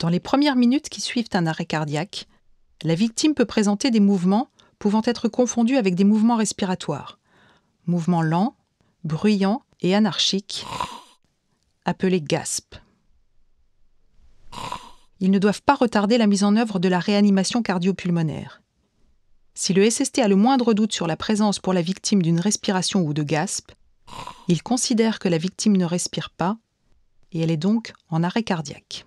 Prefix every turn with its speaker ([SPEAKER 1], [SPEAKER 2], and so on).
[SPEAKER 1] Dans les premières minutes qui suivent un arrêt cardiaque, la victime peut présenter des mouvements pouvant être confondus avec des mouvements respiratoires. Mouvements lents, bruyants et anarchiques, appelés gasp. Ils ne doivent pas retarder la mise en œuvre de la réanimation cardiopulmonaire. Si le SST a le moindre doute sur la présence pour la victime d'une respiration ou de gaspes, il considère que la victime ne respire pas et elle est donc en arrêt cardiaque.